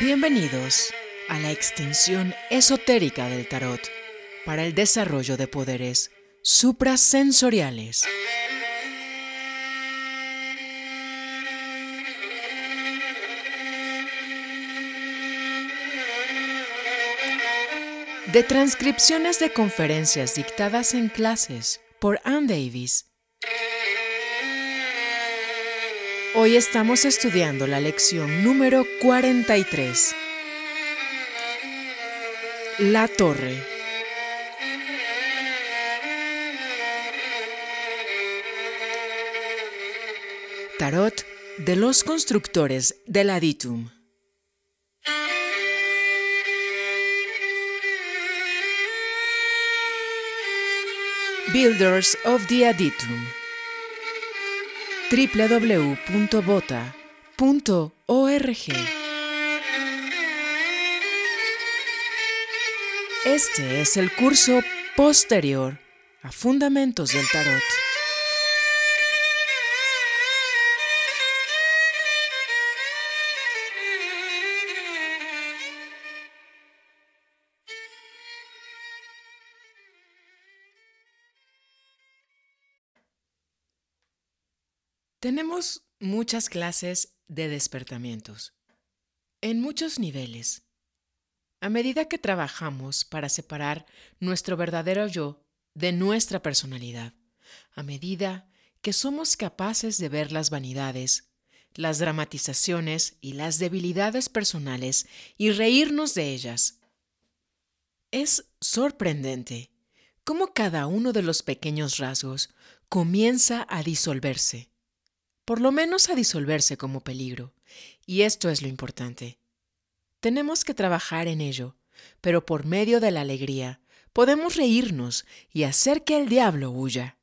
Bienvenidos a la extinción esotérica del tarot para el desarrollo de poderes suprasensoriales. De transcripciones de conferencias dictadas en clases por Anne Davis, Hoy estamos estudiando la lección número 43. La torre. Tarot de los constructores del Aditum. Builders of the Aditum www.bota.org. Este es el curso posterior a Fundamentos del Tarot. Tenemos muchas clases de despertamientos, en muchos niveles. A medida que trabajamos para separar nuestro verdadero yo de nuestra personalidad, a medida que somos capaces de ver las vanidades, las dramatizaciones y las debilidades personales y reírnos de ellas. Es sorprendente cómo cada uno de los pequeños rasgos comienza a disolverse por lo menos a disolverse como peligro. Y esto es lo importante. Tenemos que trabajar en ello, pero por medio de la alegría podemos reírnos y hacer que el diablo huya.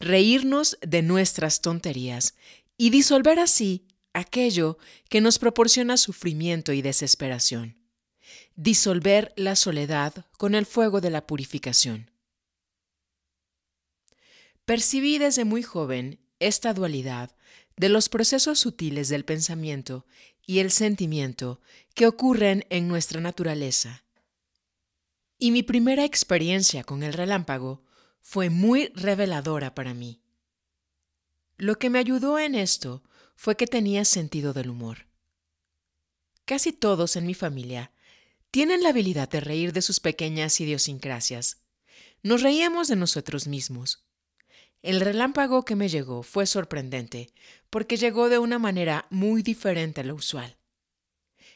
Reírnos de nuestras tonterías y disolver así aquello que nos proporciona sufrimiento y desesperación. Disolver la soledad con el fuego de la purificación. Percibí desde muy joven esta dualidad de los procesos sutiles del pensamiento y el sentimiento que ocurren en nuestra naturaleza. Y mi primera experiencia con el relámpago fue muy reveladora para mí. Lo que me ayudó en esto fue que tenía sentido del humor. Casi todos en mi familia tienen la habilidad de reír de sus pequeñas idiosincrasias. Nos reíamos de nosotros mismos. El relámpago que me llegó fue sorprendente, porque llegó de una manera muy diferente a lo usual.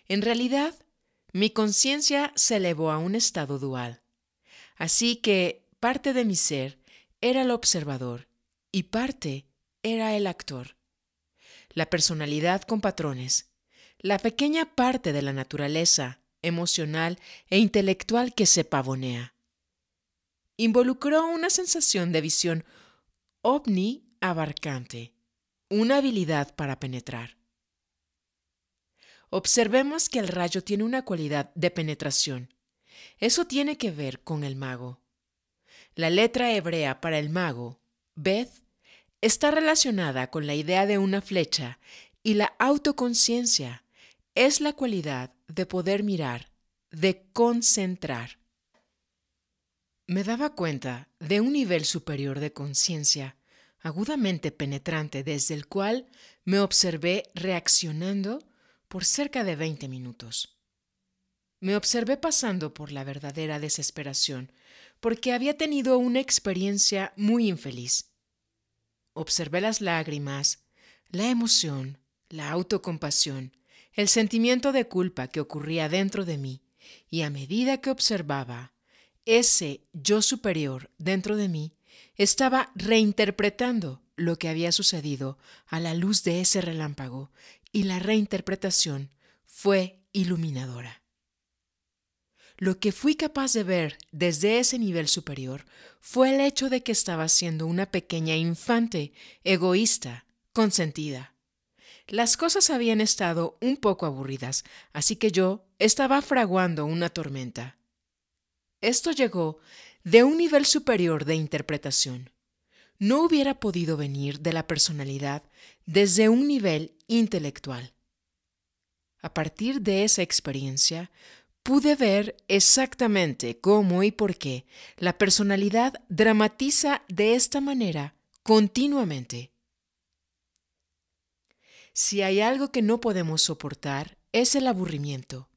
En realidad, mi conciencia se elevó a un estado dual. Así que parte de mi ser era el observador y parte era el actor. La personalidad con patrones, la pequeña parte de la naturaleza emocional e intelectual que se pavonea. Involucró una sensación de visión ovni abarcante una habilidad para penetrar. Observemos que el rayo tiene una cualidad de penetración. Eso tiene que ver con el mago. La letra hebrea para el mago, Beth, está relacionada con la idea de una flecha y la autoconciencia es la cualidad de poder mirar, de concentrar. Me daba cuenta de un nivel superior de conciencia agudamente penetrante desde el cual me observé reaccionando por cerca de 20 minutos. Me observé pasando por la verdadera desesperación, porque había tenido una experiencia muy infeliz. Observé las lágrimas, la emoción, la autocompasión, el sentimiento de culpa que ocurría dentro de mí, y a medida que observaba ese yo superior dentro de mí, estaba reinterpretando lo que había sucedido a la luz de ese relámpago y la reinterpretación fue iluminadora. Lo que fui capaz de ver desde ese nivel superior fue el hecho de que estaba siendo una pequeña infante, egoísta, consentida. Las cosas habían estado un poco aburridas, así que yo estaba fraguando una tormenta. Esto llegó de un nivel superior de interpretación. No hubiera podido venir de la personalidad desde un nivel intelectual. A partir de esa experiencia, pude ver exactamente cómo y por qué la personalidad dramatiza de esta manera continuamente. Si hay algo que no podemos soportar, es el aburrimiento.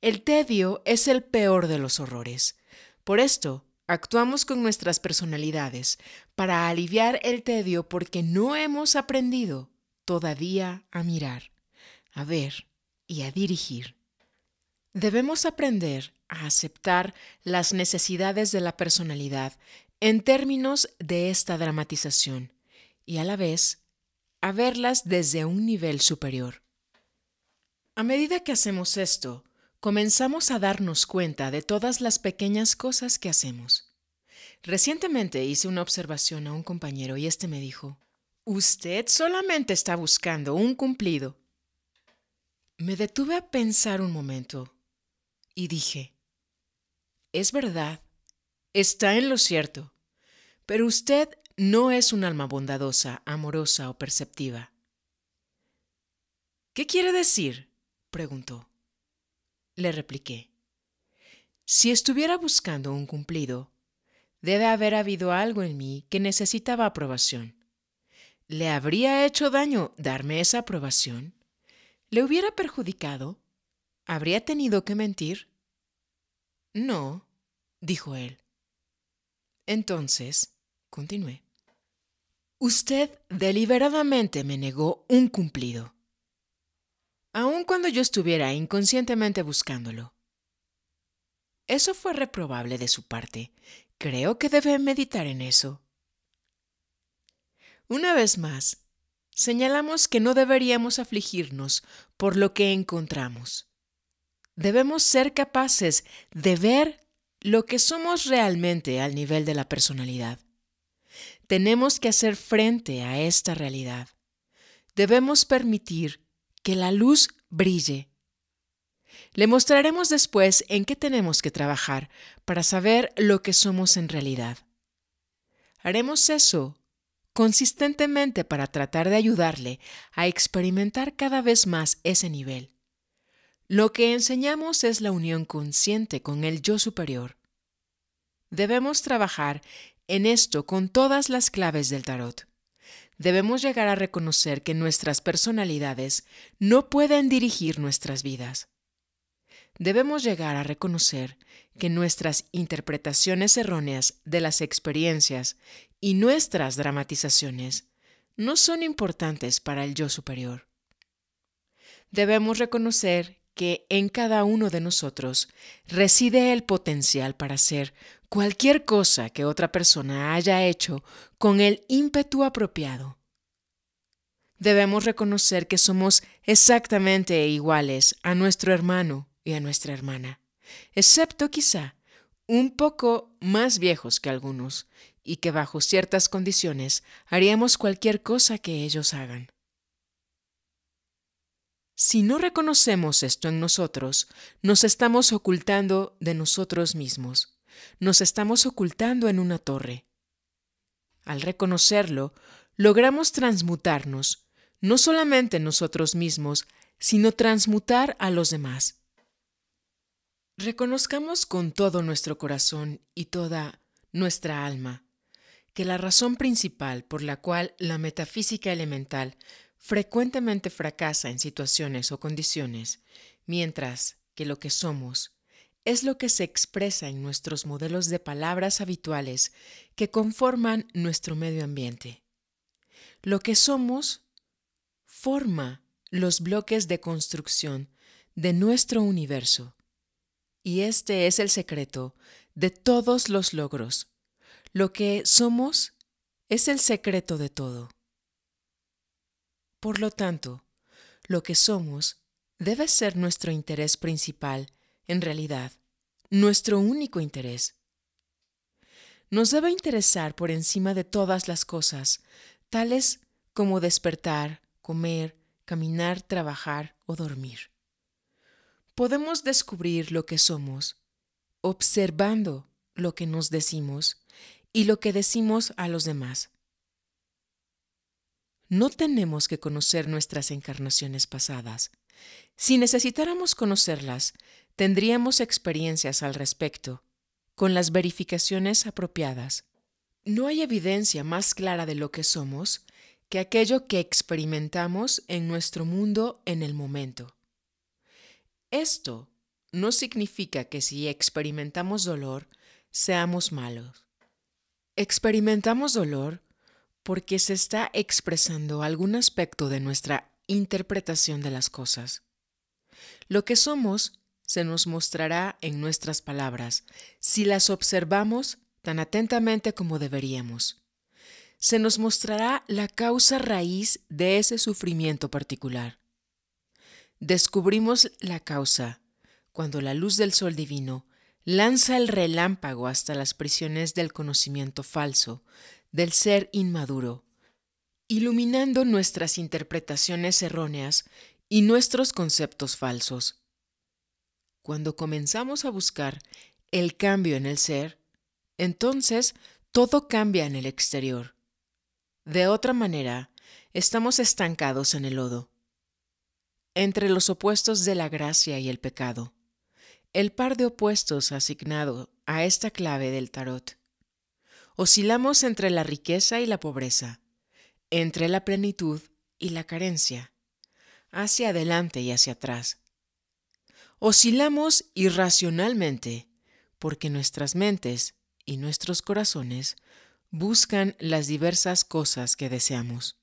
El tedio es el peor de los horrores. Por esto, Actuamos con nuestras personalidades para aliviar el tedio porque no hemos aprendido todavía a mirar, a ver y a dirigir. Debemos aprender a aceptar las necesidades de la personalidad en términos de esta dramatización y a la vez a verlas desde un nivel superior. A medida que hacemos esto, comenzamos a darnos cuenta de todas las pequeñas cosas que hacemos. Recientemente hice una observación a un compañero y este me dijo, Usted solamente está buscando un cumplido. Me detuve a pensar un momento y dije, es verdad, está en lo cierto, pero usted no es un alma bondadosa, amorosa o perceptiva. ¿Qué quiere decir? preguntó le repliqué. Si estuviera buscando un cumplido, debe haber habido algo en mí que necesitaba aprobación. ¿Le habría hecho daño darme esa aprobación? ¿Le hubiera perjudicado? ¿Habría tenido que mentir? No, dijo él. Entonces, continué. Usted deliberadamente me negó un cumplido aun cuando yo estuviera inconscientemente buscándolo. Eso fue reprobable de su parte. Creo que debe meditar en eso. Una vez más, señalamos que no deberíamos afligirnos por lo que encontramos. Debemos ser capaces de ver lo que somos realmente al nivel de la personalidad. Tenemos que hacer frente a esta realidad. Debemos permitir que la luz brille. Le mostraremos después en qué tenemos que trabajar para saber lo que somos en realidad. Haremos eso consistentemente para tratar de ayudarle a experimentar cada vez más ese nivel. Lo que enseñamos es la unión consciente con el yo superior. Debemos trabajar en esto con todas las claves del tarot debemos llegar a reconocer que nuestras personalidades no pueden dirigir nuestras vidas. Debemos llegar a reconocer que nuestras interpretaciones erróneas de las experiencias y nuestras dramatizaciones no son importantes para el yo superior. Debemos reconocer que en cada uno de nosotros reside el potencial para ser cualquier cosa que otra persona haya hecho con el ímpetu apropiado. Debemos reconocer que somos exactamente iguales a nuestro hermano y a nuestra hermana, excepto quizá un poco más viejos que algunos, y que bajo ciertas condiciones haríamos cualquier cosa que ellos hagan. Si no reconocemos esto en nosotros, nos estamos ocultando de nosotros mismos nos estamos ocultando en una torre. Al reconocerlo, logramos transmutarnos, no solamente nosotros mismos, sino transmutar a los demás. Reconozcamos con todo nuestro corazón y toda nuestra alma que la razón principal por la cual la metafísica elemental frecuentemente fracasa en situaciones o condiciones, mientras que lo que somos es lo que se expresa en nuestros modelos de palabras habituales que conforman nuestro medio ambiente. Lo que somos forma los bloques de construcción de nuestro universo. Y este es el secreto de todos los logros. Lo que somos es el secreto de todo. Por lo tanto, lo que somos debe ser nuestro interés principal en realidad, nuestro único interés. Nos debe interesar por encima de todas las cosas, tales como despertar, comer, caminar, trabajar o dormir. Podemos descubrir lo que somos, observando lo que nos decimos y lo que decimos a los demás. No tenemos que conocer nuestras encarnaciones pasadas. Si necesitáramos conocerlas, tendríamos experiencias al respecto, con las verificaciones apropiadas. No hay evidencia más clara de lo que somos que aquello que experimentamos en nuestro mundo en el momento. Esto no significa que si experimentamos dolor, seamos malos. Experimentamos dolor porque se está expresando algún aspecto de nuestra interpretación de las cosas. Lo que somos se nos mostrará en nuestras palabras, si las observamos tan atentamente como deberíamos. Se nos mostrará la causa raíz de ese sufrimiento particular. Descubrimos la causa cuando la luz del sol divino lanza el relámpago hasta las prisiones del conocimiento falso, del ser inmaduro, iluminando nuestras interpretaciones erróneas y nuestros conceptos falsos. Cuando comenzamos a buscar el cambio en el ser, entonces todo cambia en el exterior. De otra manera, estamos estancados en el lodo, entre los opuestos de la gracia y el pecado, el par de opuestos asignado a esta clave del tarot. Oscilamos entre la riqueza y la pobreza, entre la plenitud y la carencia, hacia adelante y hacia atrás, Oscilamos irracionalmente porque nuestras mentes y nuestros corazones buscan las diversas cosas que deseamos.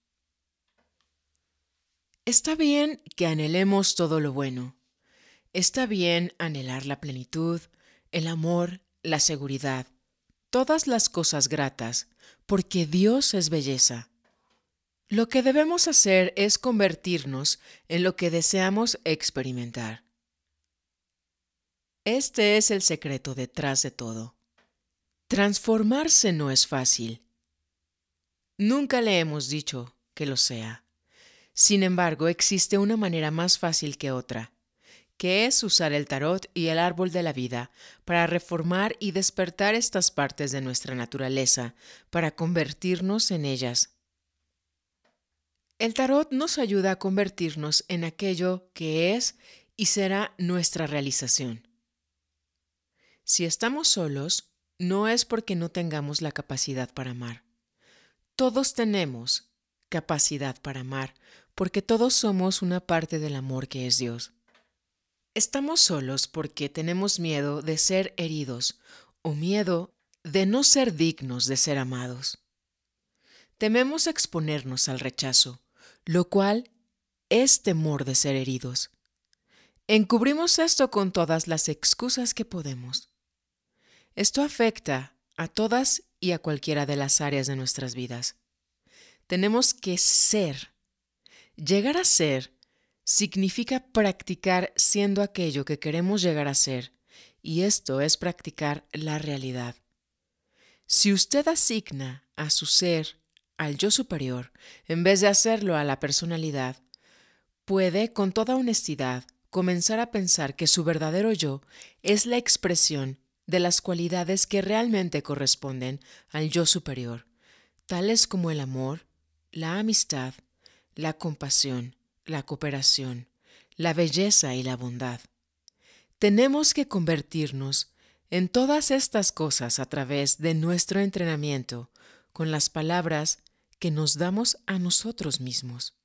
Está bien que anhelemos todo lo bueno. Está bien anhelar la plenitud, el amor, la seguridad, todas las cosas gratas, porque Dios es belleza. Lo que debemos hacer es convertirnos en lo que deseamos experimentar. Este es el secreto detrás de todo. Transformarse no es fácil. Nunca le hemos dicho que lo sea. Sin embargo, existe una manera más fácil que otra, que es usar el tarot y el árbol de la vida para reformar y despertar estas partes de nuestra naturaleza, para convertirnos en ellas. El tarot nos ayuda a convertirnos en aquello que es y será nuestra realización. Si estamos solos, no es porque no tengamos la capacidad para amar. Todos tenemos capacidad para amar, porque todos somos una parte del amor que es Dios. Estamos solos porque tenemos miedo de ser heridos o miedo de no ser dignos de ser amados. Tememos exponernos al rechazo, lo cual es temor de ser heridos. Encubrimos esto con todas las excusas que podemos. Esto afecta a todas y a cualquiera de las áreas de nuestras vidas. Tenemos que ser. Llegar a ser significa practicar siendo aquello que queremos llegar a ser, y esto es practicar la realidad. Si usted asigna a su ser al yo superior, en vez de hacerlo a la personalidad, puede, con toda honestidad, comenzar a pensar que su verdadero yo es la expresión de las cualidades que realmente corresponden al yo superior, tales como el amor, la amistad, la compasión, la cooperación, la belleza y la bondad. Tenemos que convertirnos en todas estas cosas a través de nuestro entrenamiento con las palabras que nos damos a nosotros mismos.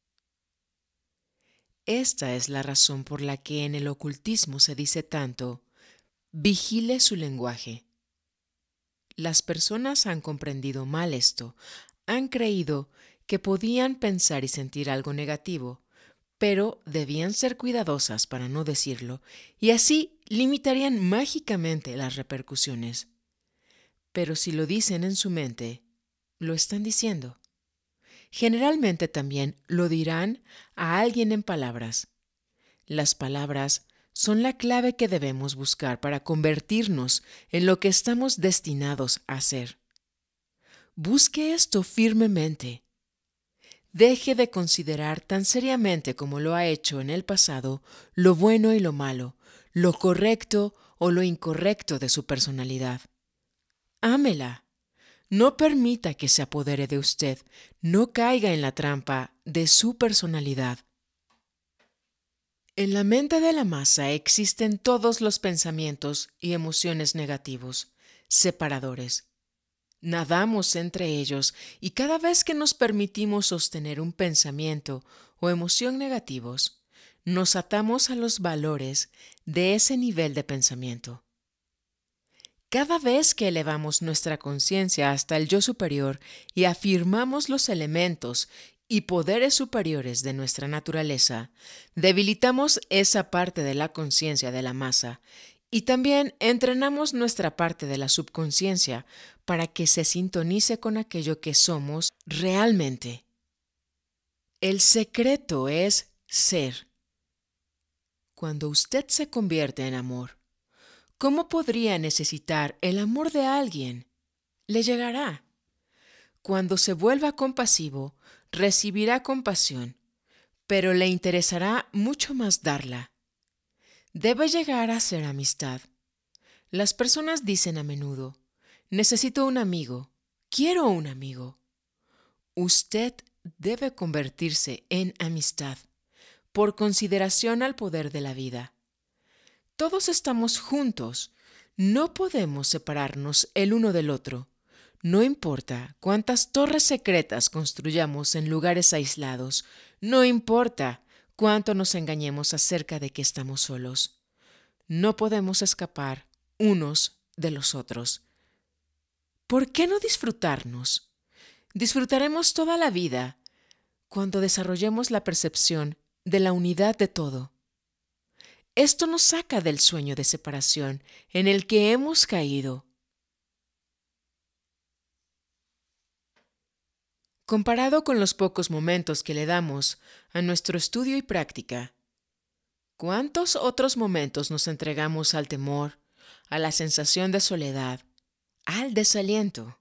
Esta es la razón por la que en el ocultismo se dice tanto Vigile su lenguaje. Las personas han comprendido mal esto, han creído que podían pensar y sentir algo negativo, pero debían ser cuidadosas para no decirlo, y así limitarían mágicamente las repercusiones. Pero si lo dicen en su mente, lo están diciendo. Generalmente también lo dirán a alguien en palabras. Las palabras son la clave que debemos buscar para convertirnos en lo que estamos destinados a ser. Busque esto firmemente. Deje de considerar tan seriamente como lo ha hecho en el pasado lo bueno y lo malo, lo correcto o lo incorrecto de su personalidad. Ámela. No permita que se apodere de usted, no caiga en la trampa de su personalidad. En la mente de la masa existen todos los pensamientos y emociones negativos, separadores. Nadamos entre ellos y cada vez que nos permitimos sostener un pensamiento o emoción negativos, nos atamos a los valores de ese nivel de pensamiento. Cada vez que elevamos nuestra conciencia hasta el yo superior y afirmamos los elementos y poderes superiores de nuestra naturaleza, debilitamos esa parte de la conciencia de la masa y también entrenamos nuestra parte de la subconsciencia para que se sintonice con aquello que somos realmente. El secreto es ser. Cuando usted se convierte en amor, ¿cómo podría necesitar el amor de alguien? Le llegará. Cuando se vuelva compasivo, recibirá compasión, pero le interesará mucho más darla. Debe llegar a ser amistad. Las personas dicen a menudo, necesito un amigo, quiero un amigo. Usted debe convertirse en amistad, por consideración al poder de la vida. Todos estamos juntos, no podemos separarnos el uno del otro. No importa cuántas torres secretas construyamos en lugares aislados, no importa cuánto nos engañemos acerca de que estamos solos. No podemos escapar unos de los otros. ¿Por qué no disfrutarnos? Disfrutaremos toda la vida cuando desarrollemos la percepción de la unidad de todo. Esto nos saca del sueño de separación en el que hemos caído comparado con los pocos momentos que le damos a nuestro estudio y práctica, ¿cuántos otros momentos nos entregamos al temor, a la sensación de soledad, al desaliento?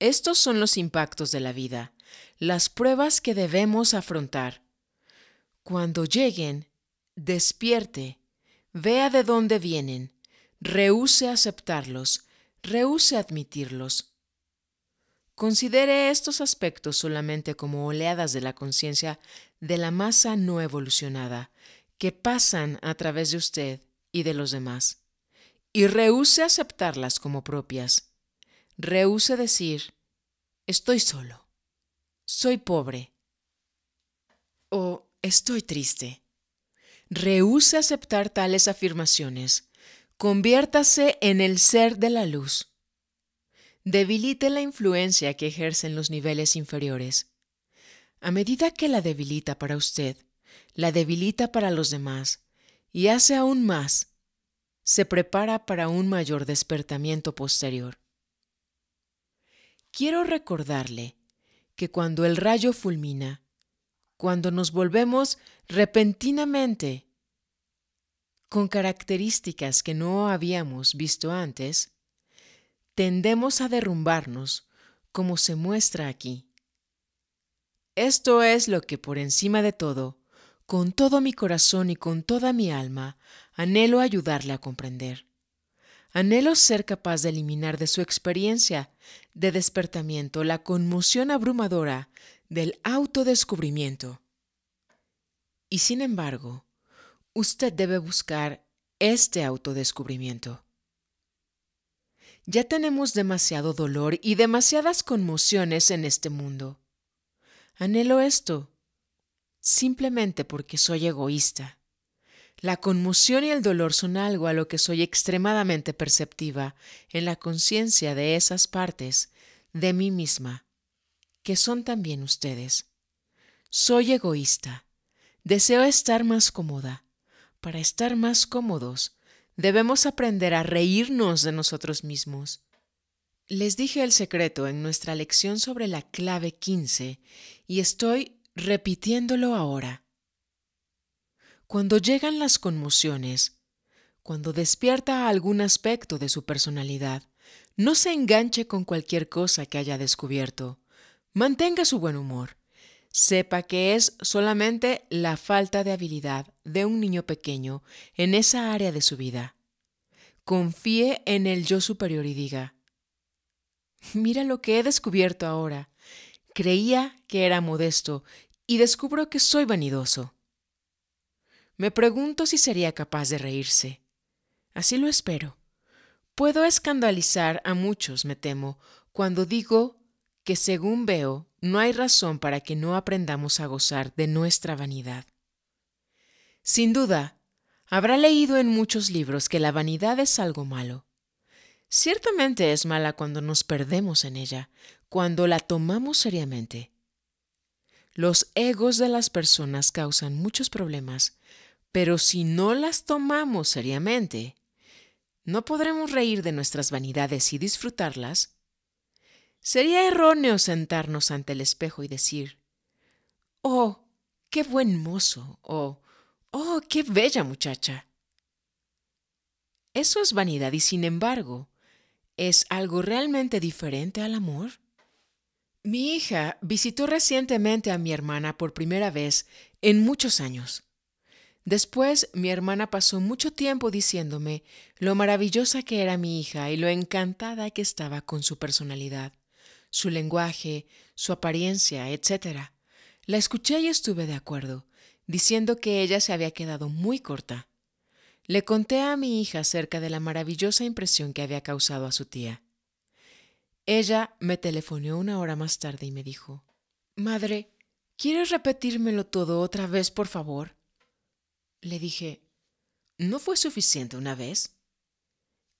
Estos son los impactos de la vida, las pruebas que debemos afrontar. Cuando lleguen, despierte, vea de dónde vienen, rehúse aceptarlos, rehúse admitirlos, Considere estos aspectos solamente como oleadas de la conciencia de la masa no evolucionada que pasan a través de usted y de los demás, y rehúse aceptarlas como propias. Rehúse decir, estoy solo, soy pobre o estoy triste. Rehúse aceptar tales afirmaciones. Conviértase en el ser de la luz debilite la influencia que ejercen los niveles inferiores. A medida que la debilita para usted, la debilita para los demás y hace aún más, se prepara para un mayor despertamiento posterior. Quiero recordarle que cuando el rayo fulmina, cuando nos volvemos repentinamente con características que no habíamos visto antes, tendemos a derrumbarnos, como se muestra aquí. Esto es lo que por encima de todo, con todo mi corazón y con toda mi alma, anhelo ayudarle a comprender. Anhelo ser capaz de eliminar de su experiencia de despertamiento la conmoción abrumadora del autodescubrimiento. Y sin embargo, usted debe buscar este autodescubrimiento. Ya tenemos demasiado dolor y demasiadas conmociones en este mundo. Anhelo esto, simplemente porque soy egoísta. La conmoción y el dolor son algo a lo que soy extremadamente perceptiva en la conciencia de esas partes de mí misma, que son también ustedes. Soy egoísta. Deseo estar más cómoda. Para estar más cómodos, Debemos aprender a reírnos de nosotros mismos. Les dije el secreto en nuestra lección sobre la clave 15 y estoy repitiéndolo ahora. Cuando llegan las conmociones, cuando despierta algún aspecto de su personalidad, no se enganche con cualquier cosa que haya descubierto. Mantenga su buen humor sepa que es solamente la falta de habilidad de un niño pequeño en esa área de su vida. Confíe en el yo superior y diga, mira lo que he descubierto ahora. Creía que era modesto y descubro que soy vanidoso. Me pregunto si sería capaz de reírse. Así lo espero. Puedo escandalizar a muchos, me temo, cuando digo que según veo, no hay razón para que no aprendamos a gozar de nuestra vanidad. Sin duda, habrá leído en muchos libros que la vanidad es algo malo. Ciertamente es mala cuando nos perdemos en ella, cuando la tomamos seriamente. Los egos de las personas causan muchos problemas, pero si no las tomamos seriamente, no podremos reír de nuestras vanidades y disfrutarlas Sería erróneo sentarnos ante el espejo y decir, oh, qué buen mozo, o oh, oh, qué bella muchacha. Eso es vanidad y sin embargo, ¿es algo realmente diferente al amor? Mi hija visitó recientemente a mi hermana por primera vez en muchos años. Después mi hermana pasó mucho tiempo diciéndome lo maravillosa que era mi hija y lo encantada que estaba con su personalidad su lenguaje, su apariencia, etc. La escuché y estuve de acuerdo, diciendo que ella se había quedado muy corta. Le conté a mi hija acerca de la maravillosa impresión que había causado a su tía. Ella me telefoneó una hora más tarde y me dijo, Madre, ¿quieres repetírmelo todo otra vez, por favor? Le dije, ¿no fue suficiente una vez?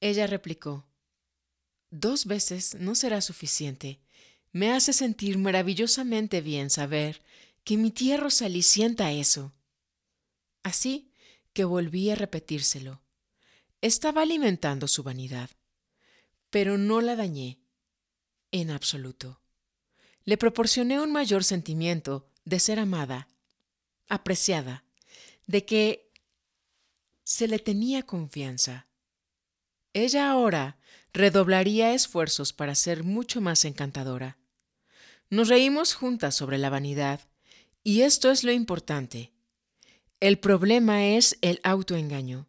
Ella replicó, Dos veces no será suficiente. Me hace sentir maravillosamente bien saber que mi tía Rosalí sienta eso. Así que volví a repetírselo. Estaba alimentando su vanidad, pero no la dañé en absoluto. Le proporcioné un mayor sentimiento de ser amada, apreciada, de que se le tenía confianza. Ella ahora redoblaría esfuerzos para ser mucho más encantadora. Nos reímos juntas sobre la vanidad, y esto es lo importante. El problema es el autoengaño,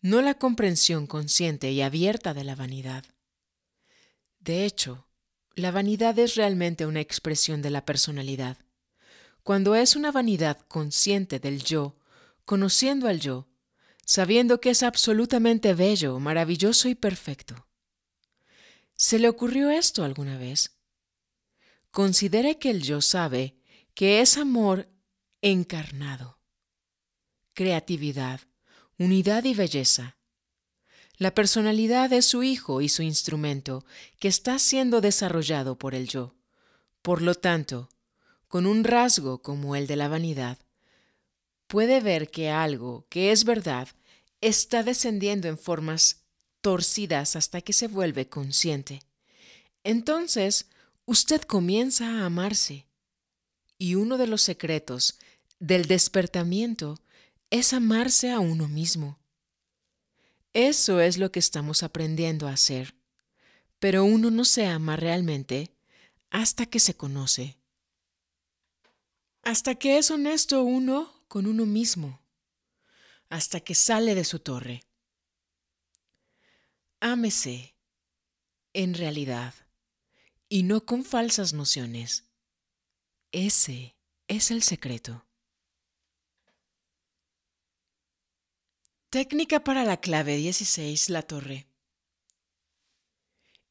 no la comprensión consciente y abierta de la vanidad. De hecho, la vanidad es realmente una expresión de la personalidad. Cuando es una vanidad consciente del yo, conociendo al yo, sabiendo que es absolutamente bello, maravilloso y perfecto. ¿Se le ocurrió esto alguna vez? Considere que el yo sabe que es amor encarnado, creatividad, unidad y belleza. La personalidad es su hijo y su instrumento que está siendo desarrollado por el yo. Por lo tanto, con un rasgo como el de la vanidad, puede ver que algo que es verdad está descendiendo en formas torcidas hasta que se vuelve consciente. Entonces, usted comienza a amarse. Y uno de los secretos del despertamiento es amarse a uno mismo. Eso es lo que estamos aprendiendo a hacer. Pero uno no se ama realmente hasta que se conoce. Hasta que es honesto uno con uno mismo. Hasta que sale de su torre. Ámese en realidad y no con falsas nociones. Ese es el secreto. Técnica para la clave 16, la torre.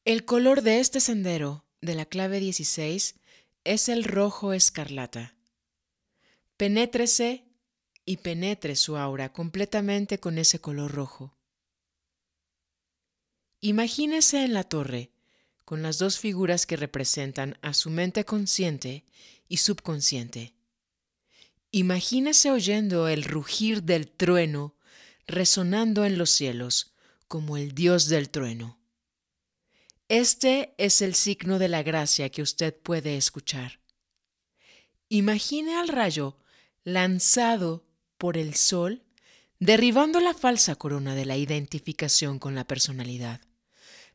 El color de este sendero, de la clave 16, es el rojo escarlata. Penétrese y penetre su aura completamente con ese color rojo. Imagínese en la torre con las dos figuras que representan a su mente consciente y subconsciente. Imagínese oyendo el rugir del trueno resonando en los cielos como el dios del trueno. Este es el signo de la gracia que usted puede escuchar. Imagine al rayo lanzado por el sol derribando la falsa corona de la identificación con la personalidad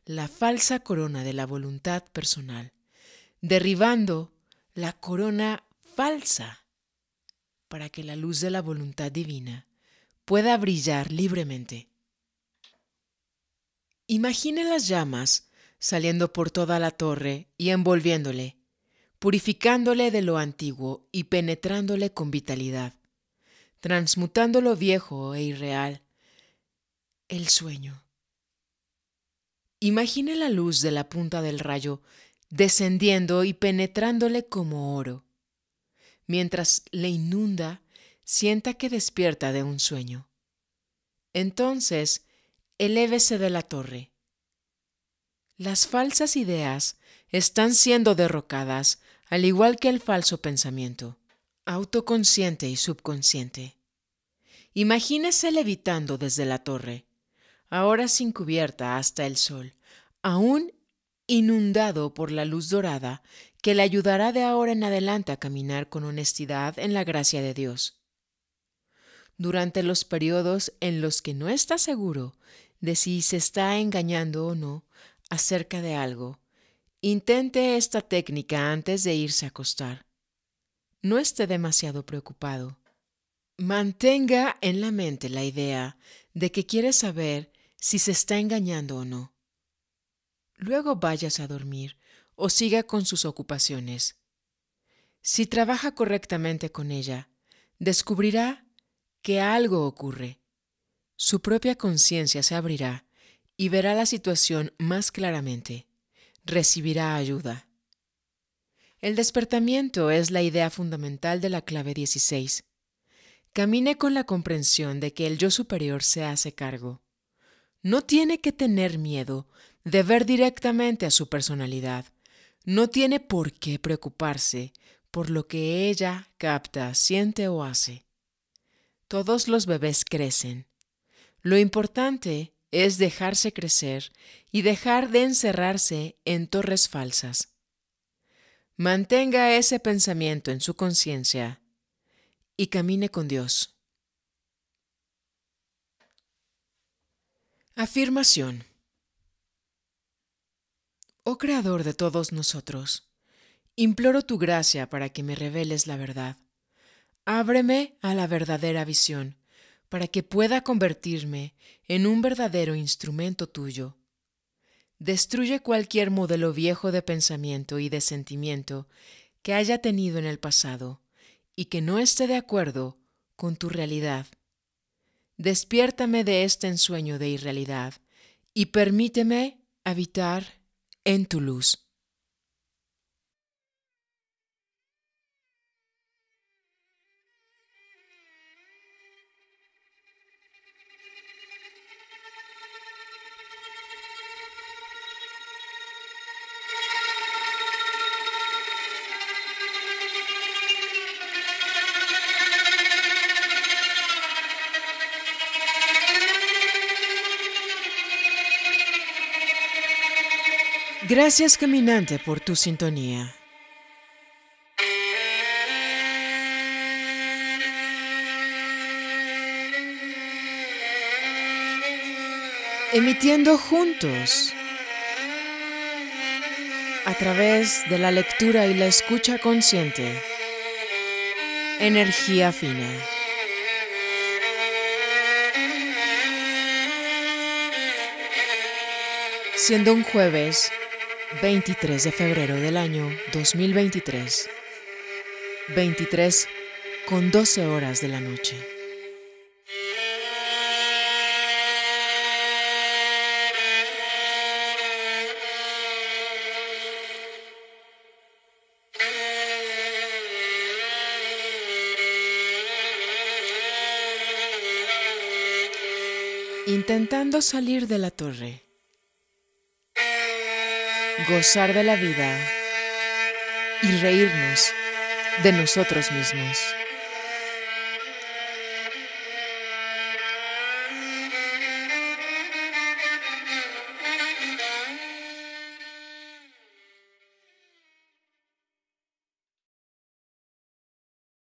la falsa corona de la voluntad personal, derribando la corona falsa para que la luz de la voluntad divina pueda brillar libremente. Imagine las llamas saliendo por toda la torre y envolviéndole, purificándole de lo antiguo y penetrándole con vitalidad, transmutando lo viejo e irreal, el sueño Imagine la luz de la punta del rayo descendiendo y penetrándole como oro. Mientras le inunda, sienta que despierta de un sueño. Entonces, elévese de la torre. Las falsas ideas están siendo derrocadas, al igual que el falso pensamiento, autoconsciente y subconsciente. Imagínese levitando desde la torre ahora sin cubierta hasta el sol, aún inundado por la luz dorada que le ayudará de ahora en adelante a caminar con honestidad en la gracia de Dios. Durante los periodos en los que no está seguro de si se está engañando o no acerca de algo, intente esta técnica antes de irse a acostar. No esté demasiado preocupado. Mantenga en la mente la idea de que quiere saber si se está engañando o no. Luego vayas a dormir o siga con sus ocupaciones. Si trabaja correctamente con ella, descubrirá que algo ocurre. Su propia conciencia se abrirá y verá la situación más claramente. Recibirá ayuda. El despertamiento es la idea fundamental de la clave 16. Camine con la comprensión de que el yo superior se hace cargo. No tiene que tener miedo de ver directamente a su personalidad. No tiene por qué preocuparse por lo que ella capta, siente o hace. Todos los bebés crecen. Lo importante es dejarse crecer y dejar de encerrarse en torres falsas. Mantenga ese pensamiento en su conciencia y camine con Dios. Afirmación. Oh Creador de todos nosotros, imploro tu gracia para que me reveles la verdad. Ábreme a la verdadera visión, para que pueda convertirme en un verdadero instrumento tuyo. Destruye cualquier modelo viejo de pensamiento y de sentimiento que haya tenido en el pasado y que no esté de acuerdo con tu realidad Despiértame de este ensueño de irrealidad y permíteme habitar en tu luz. Gracias caminante por tu sintonía. Emitiendo juntos a través de la lectura y la escucha consciente, energía fina. Siendo un jueves 23 de febrero del año 2023. 23 con 12 horas de la noche. Intentando salir de la torre gozar de la vida y reírnos de nosotros mismos.